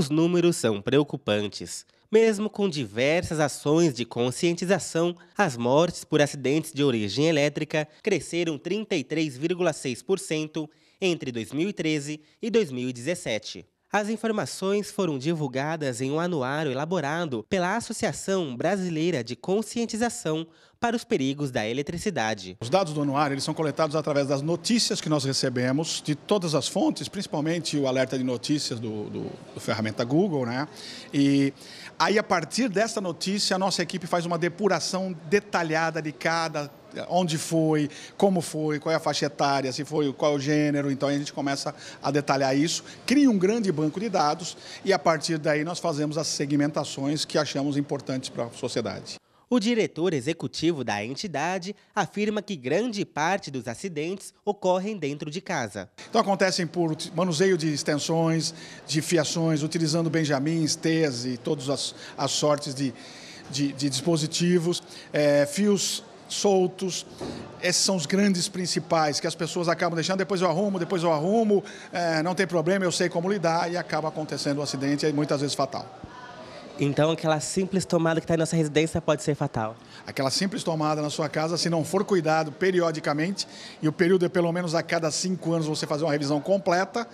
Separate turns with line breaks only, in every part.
Os números são preocupantes. Mesmo com diversas ações de conscientização, as mortes por acidentes de origem elétrica cresceram 33,6% entre 2013 e 2017. As informações foram divulgadas em um anuário elaborado pela Associação Brasileira de Conscientização para os Perigos da Eletricidade.
Os dados do anuário eles são coletados através das notícias que nós recebemos de todas as fontes, principalmente o alerta de notícias do, do, do ferramenta Google, né? E aí a partir dessa notícia a nossa equipe faz uma depuração detalhada de cada onde foi, como foi, qual é a faixa etária, se foi, qual é o gênero. Então a gente começa a detalhar isso, cria um grande banco de dados e a partir daí nós fazemos as segmentações que achamos importantes para a sociedade.
O diretor executivo da entidade afirma que grande parte dos acidentes
ocorrem dentro de casa. Então acontecem por manuseio de extensões, de fiações, utilizando benjamins, tese, todas as, as sortes de, de, de dispositivos, é, fios soltos. Esses são os grandes principais que as pessoas acabam deixando. Depois eu arrumo, depois eu arrumo, é, não tem problema, eu sei como lidar e acaba acontecendo um acidente, e muitas vezes fatal. Então, aquela simples tomada que está em nossa residência pode ser fatal. Aquela simples tomada na sua casa, se não for cuidado periodicamente, e o período é pelo menos a cada cinco anos você fazer uma revisão completa,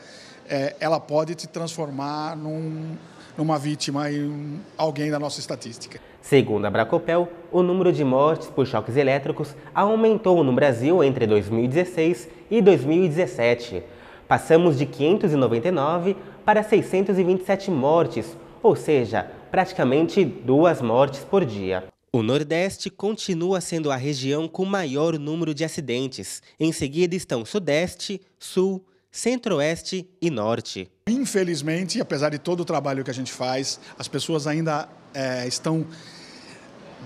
é, ela pode te transformar num, numa vítima e um, alguém da nossa estatística.
Segundo a Bracopel, o número de mortes por choques elétricos aumentou no Brasil entre 2016 e 2017. Passamos de 599 para 627 mortes, ou seja, praticamente duas mortes por dia. O Nordeste continua sendo a região com maior número de acidentes. Em seguida estão
Sudeste, Sul, Centro-Oeste
e Norte.
Infelizmente, apesar de todo o trabalho que a gente faz, as pessoas ainda é, estão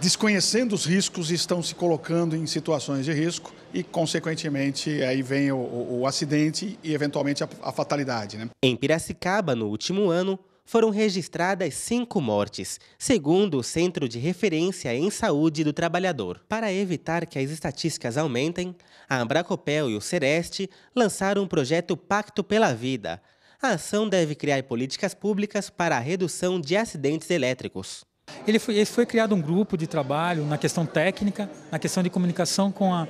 desconhecendo os riscos e estão se colocando em situações de risco e, consequentemente, aí vem o, o, o acidente e, eventualmente, a, a fatalidade. Né? Em Piracicaba, no último
ano, foram registradas cinco mortes, segundo o Centro de Referência em Saúde do Trabalhador. Para evitar que as estatísticas aumentem, a Ambracopel e o Sereste lançaram o um projeto Pacto pela Vida. A ação deve criar políticas públicas para a redução de acidentes
elétricos. Ele foi, ele foi, criado um grupo de trabalho na questão técnica, na questão de comunicação com a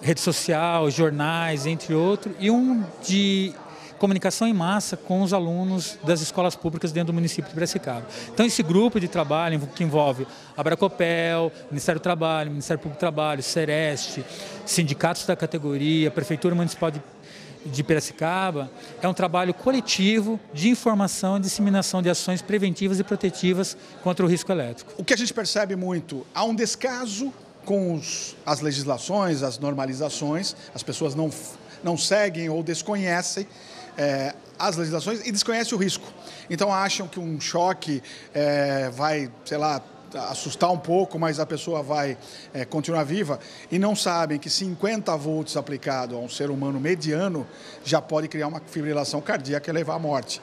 rede social, jornais, entre outros, e um de comunicação em massa com os alunos das escolas públicas dentro do município de Piracicaba. Então, esse grupo de trabalho que envolve a Bracopel, Ministério do Trabalho, Ministério Público do Trabalho, Sereste, sindicatos da categoria, Prefeitura Municipal de de Piracicaba é um trabalho coletivo de informação e disseminação de
ações preventivas e protetivas contra o risco elétrico. O que a gente percebe muito, há um descaso com os, as legislações, as normalizações, as pessoas não, não seguem ou desconhecem é, as legislações e desconhece o risco. Então acham que um choque é, vai, sei lá, assustar um pouco, mas a pessoa vai é, continuar viva, e não sabem que 50 volts aplicado a um ser humano mediano já pode criar uma fibrilação cardíaca e levar à morte.